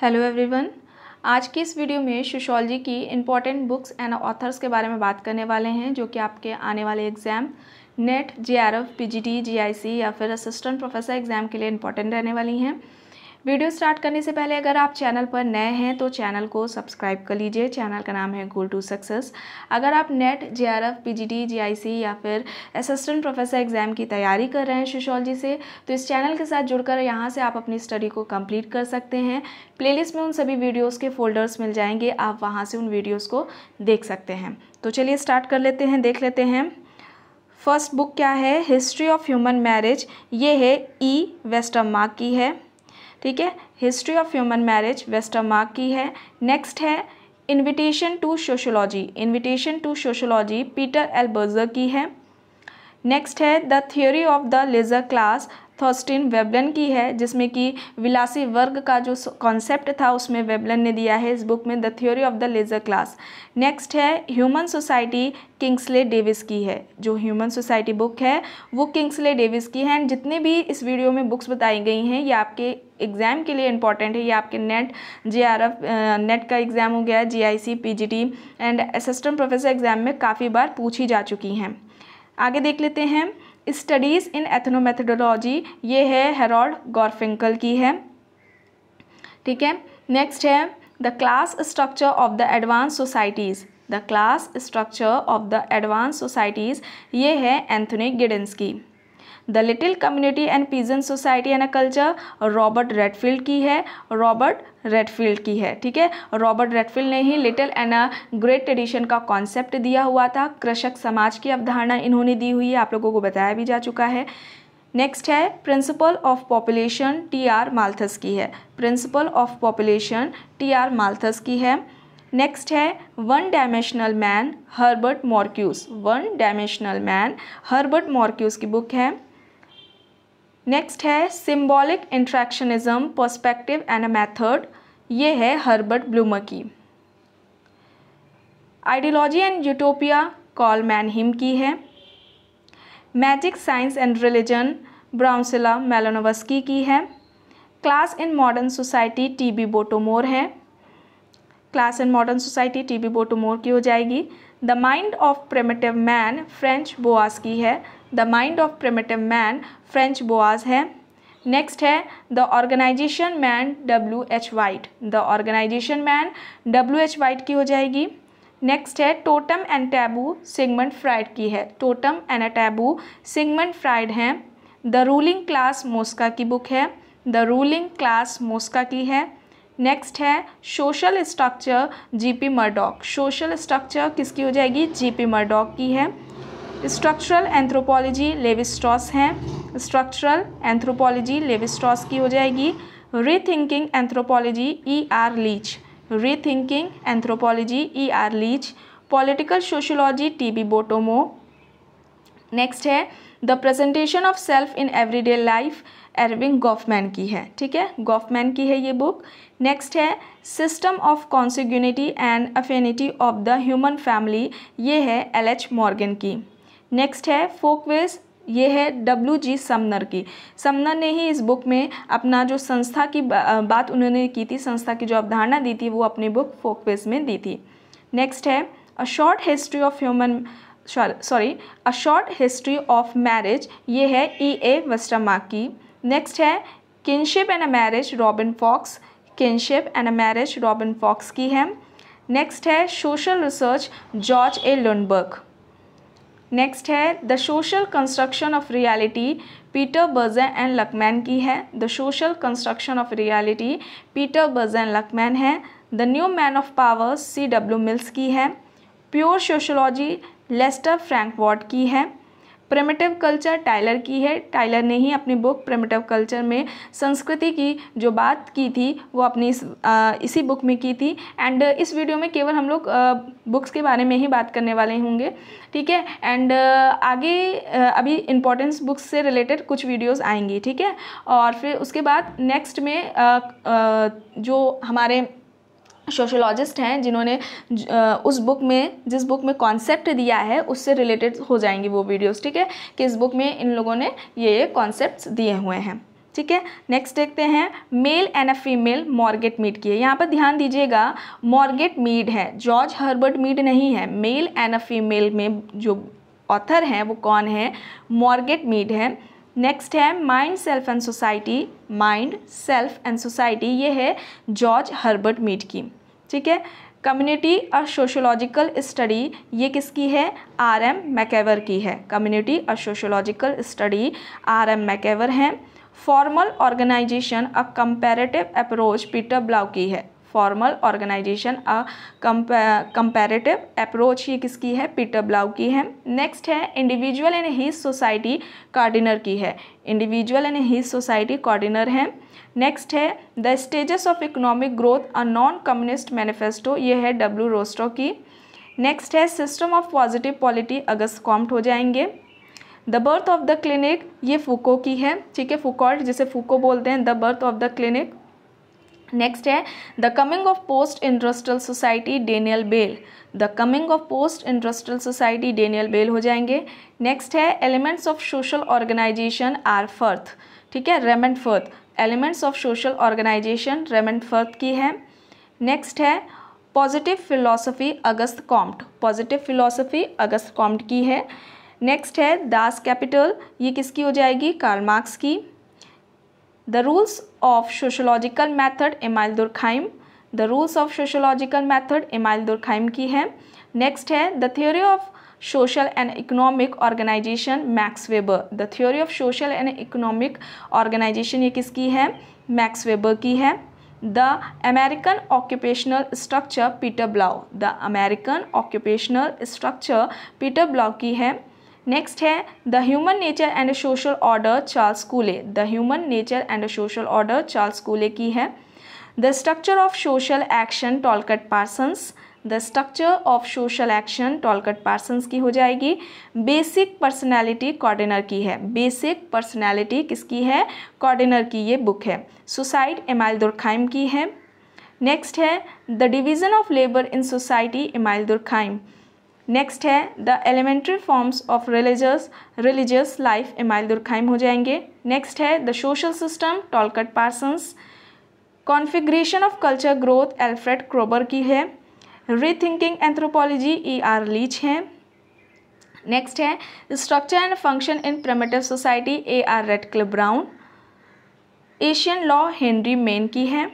hello everyone आज की इस वीडियो में जी की इम्पॉर्टेंट बुक्स एंड ऑथर्स के बारे में बात करने वाले हैं जो कि आपके आने वाले exam NET J R F P G G I C या फिर असिस्टेंट प्रोफेसर एग्ज़ाम के लिए इम्पॉर्टेंट रहने वाली हैं वीडियो स्टार्ट करने से पहले अगर आप चैनल पर नए हैं तो चैनल को सब्सक्राइब कर लीजिए चैनल का नाम है गोल टू सक्सेस अगर आप NET J R F P G G I C या फिर असिस्टेंट प्रोफेसर एग्ज़ाम की तैयारी कर रहे हैं सोशोलॉजी से तो इस चैनल के साथ जुड़कर यहाँ से आप अपनी स्टडी को कम्प्लीट कर सकते हैं प्ले में उन सभी वीडियोज़ के फोल्डर्स मिल जाएंगे आप वहाँ से उन वीडियोज़ को देख सकते हैं तो चलिए स्टार्ट कर लेते हैं देख लेते हैं फर्स्ट बुक क्या है हिस्ट्री ऑफ ह्यूमन मैरिज ये है ई वेस्टर्मार्क की है ठीक है history of human marriage Westermarck की है नेक्स्ट है invitation to sociology invitation to sociology Peter L Berger की है नेक्स्ट है the theory of the leisure class Thorstein Veblen की है जिसमें कि विलासी वर्ग का जो कॉन्सेप्ट था उसमें वेबलन ने दिया है इस बुक में the theory of the leisure class next है ह्यूमन सोसाइटी किंग्सले डेविस की है जो ह्यूमन सोसाइटी बुक है वो किंग्सले डेविस की है एंड जितने भी इस वीडियो में बुक्स बताई गई हैं ये आपके एग्ज़ाम के लिए इंपॉर्टेंट है ये आपके नेट जीआरएफ नेट का एग्ज़ाम हो गया GIC PGT and assistant professor exam में काफ़ी बार पूछी जा चुकी हैं आगे देख लेते हैं स्टडीज़ इन एथनोमेथडोलॉजी ये है हेरोल्ड गौरफिंकल की है ठीक है नेक्स्ट है the class structure of the advanced societies the class structure of the advanced societies ये है एंथनी गिडेंस की the little community and peasant society and a culture Robert Redfield की है रॉबर्ट रेडफील्ड की है ठीक है रॉबर्ट रेडफील्ड ने ही little and a great tradition का कॉन्सेप्ट दिया हुआ था कृषक समाज की अवधारणा इन्होंने दी हुई है आप लोगों को बताया भी जा चुका है नेक्स्ट है principle of population T R Malthus की है principle of population T R Malthus की है नेक्स्ट है one dimensional man Herbert Marcuse one dimensional man Herbert Marcuse की बुक है नेक्स्ट है symbolic interactionism perspective and a method ये है हर्बर्ट ब्लूमर की ideology and utopia Karl Mannheim की है magic science and religion Bronislaw Malinowski की है class in modern society T B बोटोमोर है class in modern society T B Bottomore की हो जाएगी the mind of primitive man Franz Boas की है the mind of primitive man Franz Boas है next है the organisation man W H Whyte the organisation man W H Whyte की हो जाएगी नेक्स्ट है totem and taboo Sigmund Freud की है totem and taboo Sigmund Freud हैं the ruling class Mosca की बुक है द रूलिंग क्लास मोस्का की है नेक्स्ट है social structure G P Murdock social structure किसकी हो जाएगी जीपी मर्डॉक की है स्ट्रक्चरल एंथ्रोपोलॉजी लेविस्ट्रॉस हैं स्ट्रक्चरल एंथ्रोपोलॉजी लेविस्ट्रॉस की हो जाएगी rethinking anthropology E R Leach rethinking anthropology E R Leach political sociology T B Bottomore next है the presentation of self in everyday life Erving Goffman की है ठीक है गॉफमैन की है ये बुक नेक्स्ट है system of consanguinity and affinity of the human family ये है एल एच मॉर्गन की नेक्स्ट है फोकवेज ये है डब्ल्यू जी समनर की समनर ने ही इस बुक में अपना जो संस्था की बात उन्होंने की थी संस्था की जो अवधारणा दी थी वो अपनी बुक फोकवेज में दी थी नेक्स्ट है a short history of human sorry a short history of marriage ये है ई ए वस्टमा की नेक्स्ट है kinship and a marriage Robin Fox kinship and a marriage Robin Fox की है नेक्स्ट है social research George A Lundberg next है the social construction of reality Peter Berger and Luckmann की है the social construction of reality Peter Berger Luckmann है the new man of power C W Mills की है pure sociology Lester फ्रैंकवॉर्ड की है primitive culture Tyler की है Tyler ने ही अपनी बुक प्रेमेटिव कल्चर में संस्कृति की जो बात की थी वो अपनी इस, आ, इसी बुक में की थी एंड इस वीडियो में केवल हम लोग बुक्स के बारे में ही बात करने वाले होंगे ठीक है एंड आगे आ, अभी इम्पोर्टेंस बुक्स से रिलेटेड कुछ वीडियोस आएंगी ठीक है और फिर उसके बाद नेक्स्ट में आ, जो हमारे सोशोलॉजिस्ट हैं जिन्होंने उस बुक में जिस बुक में कॉन्सेप्ट दिया है उससे रिलेटेड हो जाएंगी वो वीडियोस ठीक है कि इस बुक में इन लोगों ने ये ये कॉन्सेप्ट दिए हुए हैं ठीक है नेक्स्ट देखते हैं male and a female Margaret Mead की है यहाँ पर ध्यान दीजिएगा मॉर्गेट मीड है जॉर्ज हर्बर्ट मीड नहीं है मेल एंड अ फीमेल में जो ऑथर हैं वो कौन है मॉर्गेट मीड है नेक्स्ट है mind self and society mind self and society ये है जॉर्ज हर्बर्ट मीट की ठीक है कम्युनिटी और सोशोलॉजिकल स्टडी ये किसकी है आर एम मैकेवर की है कम्युनिटी और sociological study R M MacIver हैं formal organisation a comparative approach Peter Blau की है formal organisation a comparative approach ये किसकी है पीटर ब्लाउ की है नेक्स्ट है individual and his society Kardiner की है individual and his society Kardiner है नेक्स्ट है the stages of economic growth a non communist manifesto ये है डब्ल्यू रोस्टो की नेक्स्ट है system of positive polity August Comte हो जाएंगे the birth of the clinic ये फुको की है ठीक है फुकॉल्ट जिसे फुको बोलते हैं the birth of the clinic next है the coming of post industrial society Daniel Bell the coming of post industrial society Daniel Bell हो जाएंगे नेक्स्ट है elements of social organisation R Firth ठीक है Raymond Firth elements of social organisation Raymond Firth की है next है positive philosophy August Comte positive philosophy August Comte की है नेक्स्ट है दास कैपिटल ये किसकी हो जाएगी कार्ल मार्क्स की the rules of sociological method Emile Durkheim the rules of sociological method Emile Durkheim की है नेक्स्ट है the theory of social and economic organisation Max Weber the theory of social and economic organisation ये किसकी है Max Weber की है the American occupational structure Peter Blau the American occupational structure Peter Blau की है next है the human nature and social order Charles Cooley the human nature and social order Charles Cooley की है the structure of social action Talcott Parsons the structure of social action Talcott Parsons की हो जाएगी basic personality कॉर्डिनर की है basic personality किसकी है कॉर्डिनर की ये बुक है सुसाइड एमाइल दुरखाइम की है नेक्स्ट है the division of labour in society Emile Durkheim next है the elementary forms of religious religious life Emile Durkheim हो जाएंगे नेक्स्ट है the social system Talcott Parsons configuration of culture growth Alfred Kroeber की है rethinking anthropology E R Leach है next है structure and function in primitive society A R Radcliffe Brown ancient law Henry Maine की है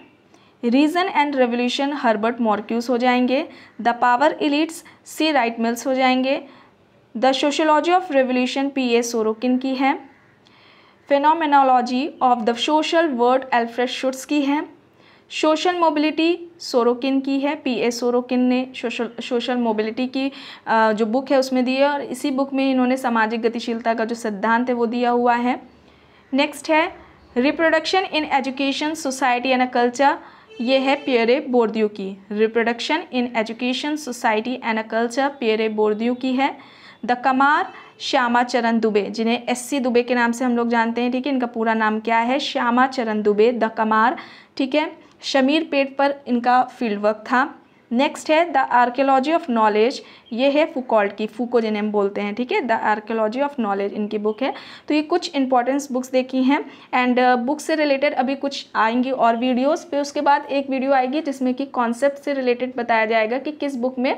reason and revolution Herbert मॉर्क्यूस हो जाएंगे the power elites C Wright Mills हो जाएंगे the sociology of revolution P A Sorokin की है phenomenology of the social world Alfred Schutz की है सोशल मोबिलिटी सोरोकिन की है पी ए सोरोकिन ने सोशल सोशल मोबिलिटी की जो बुक है उसमें दी है और इसी बुक में इन्होंने सामाजिक गतिशीलता का जो सिद्धांत है वो दिया हुआ है नेक्स्ट है reproduction in education society and a culture ये है पियरे बोर्दियों की reproduction in education society and a culture Pierre Bourdieu की है द कमार श्यामा चरण दुबे जिन्हें एस सी दुबे के नाम से हम लोग जानते हैं ठीक है इनका पूरा नाम क्या है श्यामा चरण दुबे द कमार ठीक है शमीर पेट पर इनका फील्ड वर्क था नेक्स्ट है द आर्कियोलॉजी ऑफ नॉलेज ये है फुकॉल्ट की फूको जिन्हें बोलते हैं ठीक है द आर्कियोलॉजी ऑफ नॉलेज इनकी बुक है तो ये कुछ इंपॉर्टेंस बुक्स देखी हैं एंड बुक uh, से रिलेटेड अभी कुछ आएंगी और वीडियोस फिर उसके बाद एक वीडियो आएगी जिसमें कि कॉन्सेप्ट से रिलेटेड बताया जाएगा कि किस बुक में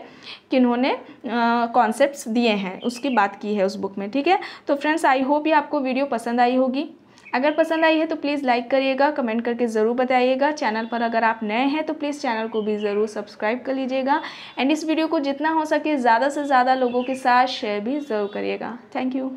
किन्होंने कॉन्सेप्ट uh, दिए हैं उसकी बात की है उस बुक में ठीक है तो फ्रेंड्स आई होप ये आपको वीडियो पसंद आई होगी अगर पसंद आई है तो प्लीज़ लाइक करिएगा कमेंट करके ज़रूर बताइएगा चैनल पर अगर आप नए हैं तो प्लीज़ चैनल को भी ज़रूर सब्सक्राइब कर लीजिएगा एंड इस वीडियो को जितना हो सके ज़्यादा से ज़्यादा लोगों के साथ शेयर भी ज़रूर करिएगा थैंक यू